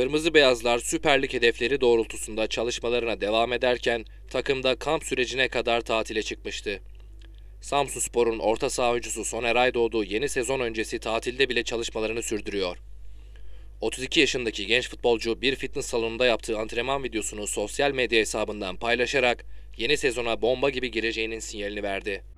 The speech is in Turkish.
Kırmızı Beyazlar Süper Lig hedefleri doğrultusunda çalışmalarına devam ederken takımda kamp sürecine kadar tatile çıkmıştı. Samsun Spor'un orta saha oyuncusu Soner Aydoğdu yeni sezon öncesi tatilde bile çalışmalarını sürdürüyor. 32 yaşındaki genç futbolcu bir fitness salonunda yaptığı antrenman videosunu sosyal medya hesabından paylaşarak yeni sezona bomba gibi gireceğinin sinyalini verdi.